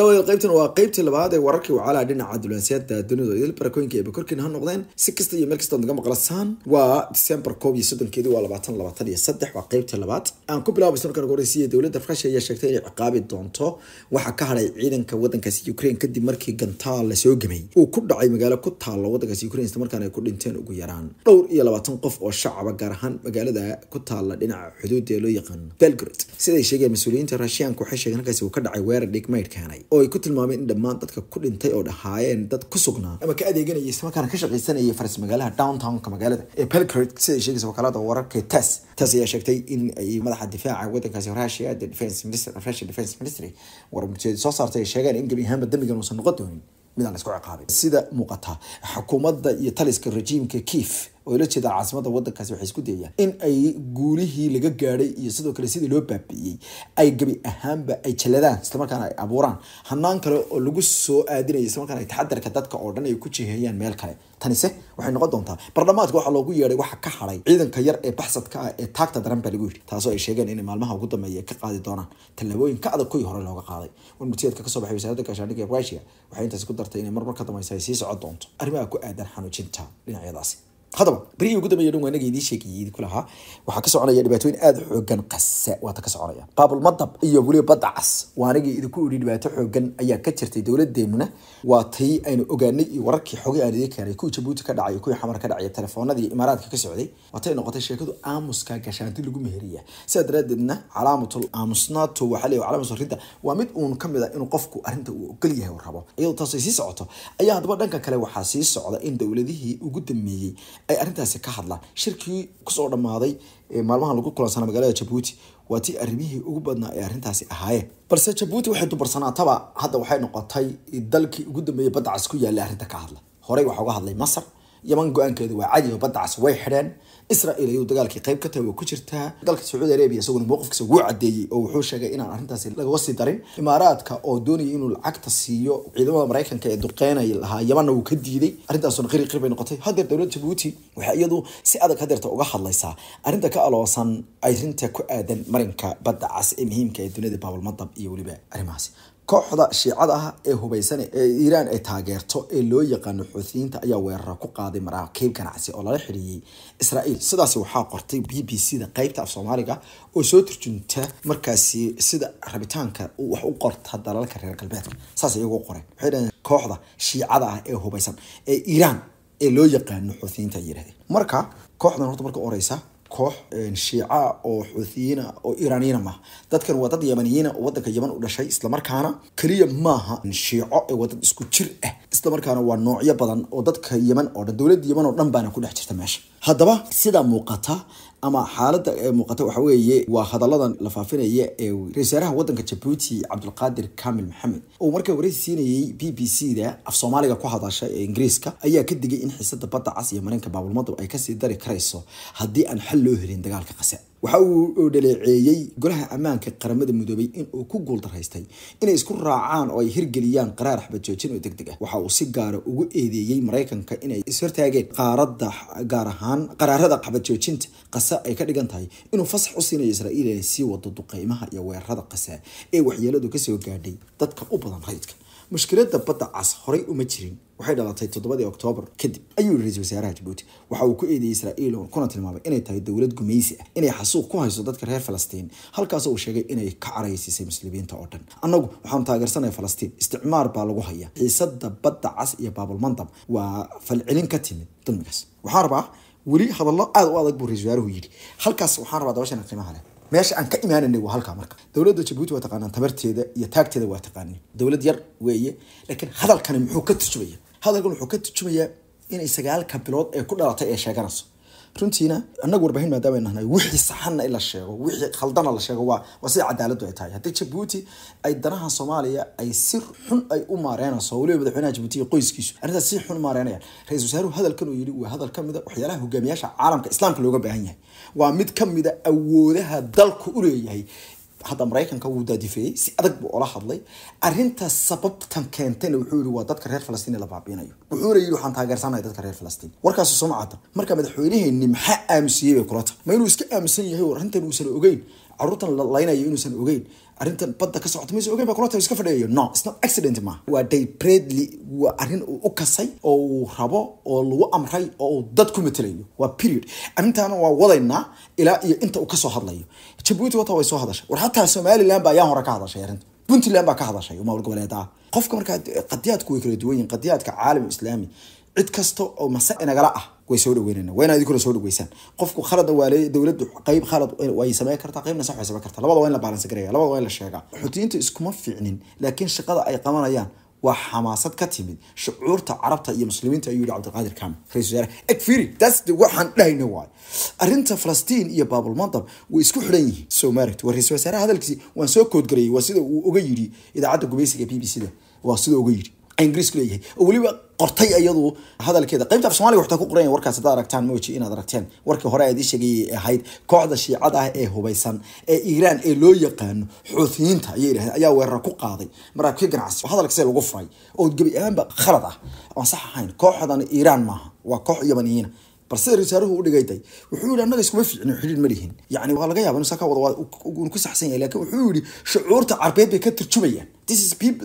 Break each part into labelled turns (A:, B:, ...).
A: dabadeed qaybtan waa qaybtii labaad ee wararkii wacaalaa dhinaca dulansiyaada dunidu idil barakoyinka eeba korkiina ha noqdeen si kasta iyo meel kasta naga maqlasaan waa decembar koob iyo soddonkeedi waa labaatan labaatan iyo saddex waa qaybtii labaad aan ku bilaabay sunarkan ugu horeysiya dowladda ruushia ayaa sheegtay inay ciqaabi doonto waxaa ka hadhay ciidanka waddankaasi ukraine kadib markii gantaal lasoo gemay uu ku dhacay magaalo ku taalo waddankaasi ukraine isla markaan ay ku dhinteen ugu yaraan dhowr iyo labaatan qof oo shacaba gaar ahaan magaalada ku taala dhinaca xuduudda loo yaqaan belgrade siday sheegeen mas-uuliyiinta ruushiyaanka waxay sheegeen halkaasi uu ka dhacay weerar dhigmayd keenay oo ay ku tilmaameen in dhammaan dadka ku dhintay oo dhahaayeen dad ku sugnaa ama ka adeeganaya isla ka shaqaysanaya faris magaalaha downtownka magaalada ee belgrade siday sheegaysa wakaalada wararka tass taas ayaa sheegtay in ay madaxa difaaca waddankaasi russia the defense minister of russia ministry warmurteed soo saartay ay sheegeen in gebi ahaanba dambigan uusan noqon doonin mid aan ciqaabay sida muuqata xukuumadda iyo taliska rejiimka kief oo la jeeda caasimada wadankaasi waxay isku dayayaan in ay guulihii laga gaadhay iyo sidoo kale sidii loo baabi'iyey ay gebi ahaanba ay jaladaan islamarkaana ay abuuraan hanaan kale oo lagu soo aadinaya islamarkaana ay taxadarka dadka oo dhan ay ku jiheeyaan meel kale tanise waxay noqon doontaa baarlamaanka waxaa loogu yeedhay waxa ka hadhay ciidanka yar ee baxsadka ah ee taagta daran baa lagu yidhi taasoo ay sheegeen inay maalmaha ugu dambeeya ka qaadi doonaan talabooyin ka adag kuwii hore looga qaaday warmurtiyeedka kasoo baxay wasaaradda gaashaandhigga ee abgaashiga waxay intaasi ku dartay inay mar marka dambaysa ay sii socon doonto arrimaha ku aadan xanuujinta dhinacyadaasi hadaba barihii ugu dambeya dhan waa inaga idiin sheegayey ku lahaa waxaa ka soconaya dhibaatooyin aada xoogan qasa waata ka soconaya baabulmadab iyo weliba badda cas waa anigii idinku idhi dhibaato xoogan ayaa ka jirtay dowladdeennuna waa tay aynu ogaanay iyo wararkii xogay aan idiin keenay kuwii jabuuti ka dhacay kuwii xamar ka dhacaya telefoonadii imaaraadka ka socday waatay noqotay sheekadu aamuska gashaanti lagu meheriya sidaa daraaddeedna calaamatul aamusnaato waxaa leeyahay calaamatul ridda waa mid uun ka mid a inuu qofku arrinta uu ogol yahay uu rabo iyadoo taasay sii socoto ayaa haddaba dhanka kale waxaa sii socda in dowladihii ugu dambeeyey ay arintaasi ka hadlaan shirkii kusoo dhammaaday maalmaha lagu kulansana magaalada jabuuti waa tii arrimihii ugu badnaa ee arintaasi ahaayeen balse jabuuti waxay dubarsanaataba hadda waxay noqotay dalkii ugu dambeeyey badda cas ku yaallay arrinta ka hadla horey waxa uga hadlay masar yaman go-aankeedu waa cadi oo badacas way xidheen israel ayuu dagaalkii qayb ka tahay waa ku jirtaa dalka sacuudi arabia isaguna mowqifkiisa wuu cadeeyey oo wuxuu sheegay inaan arrintaasi lagaga sii darin imaaraadka oo doonaya inuu lacagta siiyo ciidamada maraykanka ee duqeynaya lahaa yamanna wuu ka diiday arrintaasuna qiri bay noqotay hadeer dowladda jabuuti waxay iyadu si adag hadeerta uga hadlaysaa arrinta ka aloosan arrinta ku aadan marinka badda cas ee muhiimka ah ee dunida baabalmadab iyo weliba arrimahaasi kooxda shiicada ah ee hubaysan ee iiraan ay taageerto ee loo yaqaano xuuthiyiinta ayaa weeraro ku qaaday maraakiib ganacsi oo lala xiriyey israa'iil sidaasi waxaa qortay b b c da qeybta af soomaaliga oo soo turjunta markaasi sida rabitaanka wax u qorta dalalka reer galbeedka saas iyagu qoren waxay dhaheen kooxda shiicada ah ee hubeysan ee iiraan ee loo yaqaano xuuthiyiinta ay marka kooxdan horta marka oreysa koox shiica oo xuuthiyiina oo iraaniyiina maaha dadkan waa dad yamaniyiina oo wadanka yaman u dhashay islamarkaana keliya maaha shiico ee waa dad isku jir ah eh. islamarkaana waa noocyo badan oo dadka yaman oo dhan dowladda yaman oo dhan baana ku dhex jirta meesha haddaba sidaa muuqata ama xaaladda ee muuqata waxa weeye waa hadaladan la faafinaya ee ra-iisaaraha wadanka jabuuti cabdulqaadir kamil maxamed oo markaa waraysi siinayay b b c da af soomaaliga ku hadasha ee ingiriiska ayaa ka digay in xiisadda badda cas iyo marinka baabulmadu ay kasii dari karayso haddii aan xal loo helin dagaalka qase waxa uu dhaleeceeyey golaha ammaanka qaramada midoobay inuu ku guuldaraystay inay isku raacaan oo ay hirgeliyaan qaraar xabajoojin oo deg ah waxa uu si gaara ah ugu eedeeyey maraykanka inay ishortaageen qaarada gaar ahaan qaraarada xabajoojinta qase ay ka dhigan tahay inuu fasax u siinayo israa'iil inay sii wado duqeymaha iyo weerarada qase ee waxyeeladu kasoo gaadhay dadka u badan rayidka mushkilada badda cas horay uma jirin waxay dhalatay toddobadii oktoobar kadib ayuu ra-iisul wasaaraha jabuuti waxa uu ku eedeeyey israa'iil kuna tilmaamay inay tahay dowlad gumaysi ah inay xasuuq ku hayso dadka reer falastiin halkaasoo uu sheegay inay ka caraysiisay muslimiinta oo dhan annagu waxaanu taageersanaya falastiin isticmaar baa lagu haya xiisada badda cas iyo mandab waa falcelin ka timid dulmigaas waxaan rabaa weli hadallo aada u adag buu ra-isul wasaaruhu yidhi halkaas waxaan rabaa dabashan qiimaha leh meesha aan ka imaananay waa halkaa marka dowladda jabuuti waa taqaanaan tabarteeda iyo taagteeda waa taqaani dowlad yar weeye laakiin hadalkani muxuu ka tujumaya hadalkan wuxuu ka tujumayaa inay sagaalka bilood ee ku dhalatay ee sheeganayso runtiina anagu warbaahin maadaama nahnay wixii saxanna in la sheego wixii khaldana la sheego waa waa sida cadaaladdu ay tahay haddii jabuuti ay danaha soomaaliya ay si xun ay u maareynayso weliba madaxweynaha jabuuti iyo qoyskiisu arrintaas si xun maareynayaan ra iisal wasaaruhu hadalkan uu yidhi waa hadal ka mida ah waxyaalaha hogaamiyaasha caalamka islaamka looga baahan yahay waa mid ka mida ah awoodaha dalku u leeyahay hadda maraykanka wuu daadifeeyey si adag buu ola hadlay arintaas sababtan keentayna wuxuu yihi waa dadka reer falastiin la baabiinayo wuxuuna yii waxaan taageersanaya dadka reer falastiin warkaasi soo macadda marka madaxweynaheenni maxaa aamusiyey bay kula tahay ma inuu iska aaminsan yahay war arrintan uusan ogeyn caruurtan la inuusan ogeyn arrintan badda ka socota mise ogeyn baa kula iska fadhiyayo no it's not accident ma waa day waa arrin uu u kasay oo uu rabo oo lagu amray oo uu dad ku matelayo waa period arrintaana waa wadaynaa ilaa iyo inta uu kasoo hadlayo jabuuti wata way soo hadashay war xataa somaliland baa ayaan hore ka hadashay arrinta puntland baa ka hadashay maamul goboleed ah qofka markaa eh, qadiyaadku way kala duwan yihin qadiyaadka caalam islaami cid kasta oo mase nagala ah way soo dhaweynana waa ina idinkuna soo ay qabanayaan waa xamaasad ka shucuurta carabta iyo muslimiinta ayuu iyo baabul mandab way isku xidhan yihiin qortay iyadu hadalkeeda qaybta af somaliga waxtaa ku qoranya warkaas hadaad aragtaan mooji inaad aragteen warkii hore aad ii sheegayay ee ahayd kooxda shiicada ah ee hubeysan ee iiraan ee loo yaqaano xoutiyiinta ayay yidhahdeen ayaa weerara ku qaaday maraakiibka ganacsi hadalka see lagu furay oo gebi ahaanba khalad ah aan sax ahayn kooxdan iiraan maaha waa koox yamaniyiina bal sida risaaruhu u dhigaytay wuxuu yidhi annaga iskuma fiicno xidhiir ma lihin yacni waa laga yaba inuu saaka wada ku saxsan yahay laakiin wuxuu yidhi shucuurta carbeed bay ka turjumayaan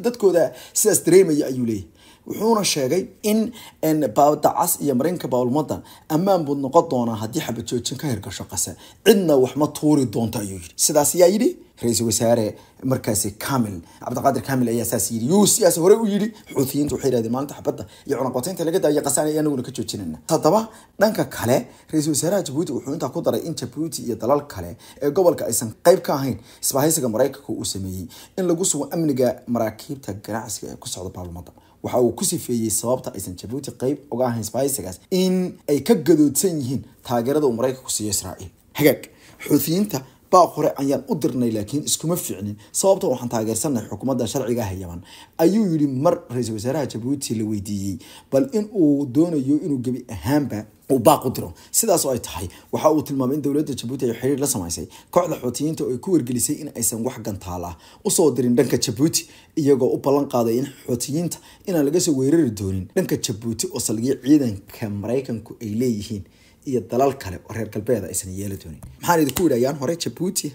A: dadkooda sidaas dareemaya ayuu leeyahy wuxuuna sheegay in dacas iyo mareenka bawlmadan ammaan buu noqon doonaa haddii xabajoojin ka hirgasho qase cidna waxma tuuri doonto ayuu yii sidaas ayaa yidhi ra-iisul wasaare markaasi kamil cabdiqaadir kamil ayaa saas yii yuu sidaas hore u yidhi xuutiyiintu waxay yidhahdeen maalinta xabadda iyo cunaqoteynta laga daayo qasaan ayaan naguna ka joojinana haddaba dhanka kale ra-iisul wasaaraha jabuuti wuxuu intaa ku daray in jabuuti iyo dalal kale ee gobolka aysan qayb ka ahayn isbahaysiga maraykanka uu sameeyey in lagu sugo amniga maraakiibta ganacsiga ee ku socda baalumada waxa uu ku sifeeyey sababta aysan jabuuti qayb uga ahayn sbaysagaas in ay ka gadoodsan yihiin taageerada uu maraykanku siiyo israa'iil hagaag xuuthiyiinta baaq hore ayaan u dirnay laakiin iskuma fiicnin sababto waxaan taageersannahay xukuumadda sharciga ah yaman ayuu yidhi mar ra-iisul wasaaraha jabuuti la weydiiyey bal in uu doonayo inuu gebi ahaanba uu baaq u diro sidaasoo ay tahay waxa uu tilmaamay in dowladda jabuuti ay xiriir la samaysay kooxda xuutiyiinta oo ay ku wargelisay in aysan wax gantaal ah usoo dirin dhanka jabuuti iyagoo u ballan qaaday in xuutiyiinta inaan laga soo weerari doonin dhanka jabuuti oo salgiyo ciidanka maraykanku ay leeyihiin iyo dalal kale oo reer galbeed aysan yeeli doonin maxaan idinku idhayaan hore jabuuti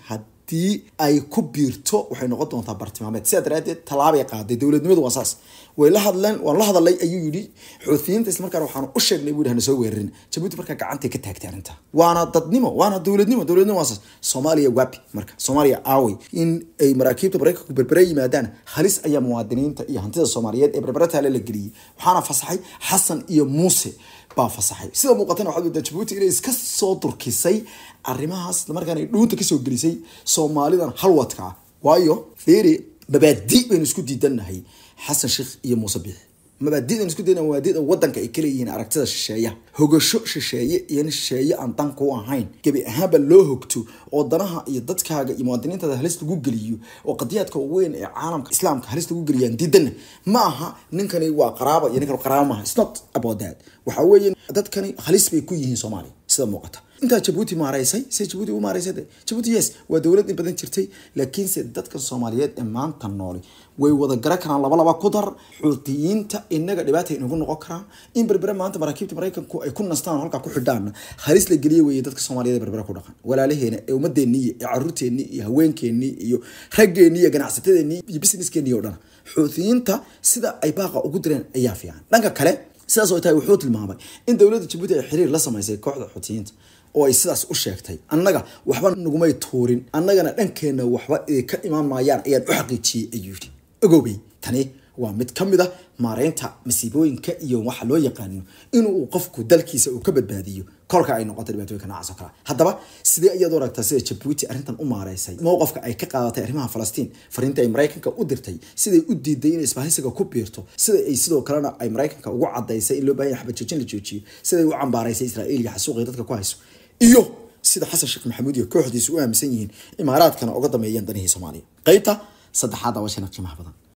A: waqti ay ku biirto waxay noqon doontaa bartilmaameed sidaa daraadeed tallaabay qaaday dowladnimadu waa saas way la hadleen waan la hadalay ayuu yidhi xoutiyiinta islamarkaana waxaanu u sheegnay buu hana soo weerarin jabuuti markaa gacantay ka taagtay arrinta waana dadnimo waana dowladnimo dowladnimo waa saas soomaaliya wabi marka soomaaliya aawey in ay maraakiibta maraykanku berbere yimaadaan halis ayaa muwaadiniinta iyo hantida soomaaliyeed ee berbere taale la geliyey waxaana fasaxay xasan iyo muuse baa fasaxay sida muuqatana waxaad moodaa jabuuti inay iska soo durkisay arrimahaas islamarkaana ay dhuunta kasoo gelisay soomaalidan halwadka ah waayo fiiri mabaadi baynu isku diidannahay xasan sheekh iyo muuse biixi mabaadidan isku dayna mabaadida wadanka ay kala aragtida shisheeya hogasho shisheeye iyo nin shisheeye aan danka u ahayn gebi ahaanba loo hogto oo danaha iyo dadkaaga iyo muwaadiniintada halis lagu geliyo oo qadiyaadka waweyn ee caalamka islaamka halis lagu geliyaan diidana ma aha ninkani waa qaraaba iyo ninkan qaraaba maaha it's not waxa weeye dadkani halis bay ku yihiin soomaaliya sida muuqata intaa jabuuti maaraysay se jabuuti u maaraysay jabuuti yes waa dowlad in badan jirtay laakiinse dadka soomaaliyeed ee maanta nooli way wada garan karaan laba ku dar xuutiyiinta inaga dhibaata inagu noqon karaan in berbere maanta maraakiibta maraykanku ay ku nastaan halkaa ku xidhaana halis la geliya weeye dadka soomaaliyeed ee berbere ku dhaqan walaalaheena ee ummadeenniiyo ee caruurteennii iyo haweenkeennii iyo raggeenii iyo ganacsatadeennii iyo businesskeenii oo dhan xuutiyiinta sida ay baaqa ugu direen ayaa fiican dhanka kale sidaas ay tahay wuxuu tilmaamay in dowladda jabuuti ay xiriir la samaysay kooxda xuutiyiinta oo ay sidaas u sheegtay annaga waxba nagumay tuurin annagana dhankeenna waxba idinka imaan maayaan ayaan u xaqiijiyey ayuu yidhi ogoobey tani waa mid ka mid a ah maareynta masiibooyinka iyo waxa loo yaqaano inuu qofku dalkiisa uu ka badbaadiyo kolka ay noqoto dhibaatooyinka noocaasoo kale haddaba sidee iyaad aragtaa sida jabuuti arrintan u maareysay mowqafka ay ka qaadatay arrimaha falastiin fariinta ay maraykanka u dirtay siday u diiday inay isbahaysiga ku biirto sida ay sidoo kalena ay maraykanka ugu cadaysay in loo bahanya xabadjoojin la joojiyo siday u cambaaraysay israa'iil iyo dadka ku hayso iyo sida xasan sheekh maxamuud iyo kooxdiisu u aaminsan yihiin imaaraadkana uga dameeyeen danihii soomaaliya qaybta saddexaad waa qiimaha badan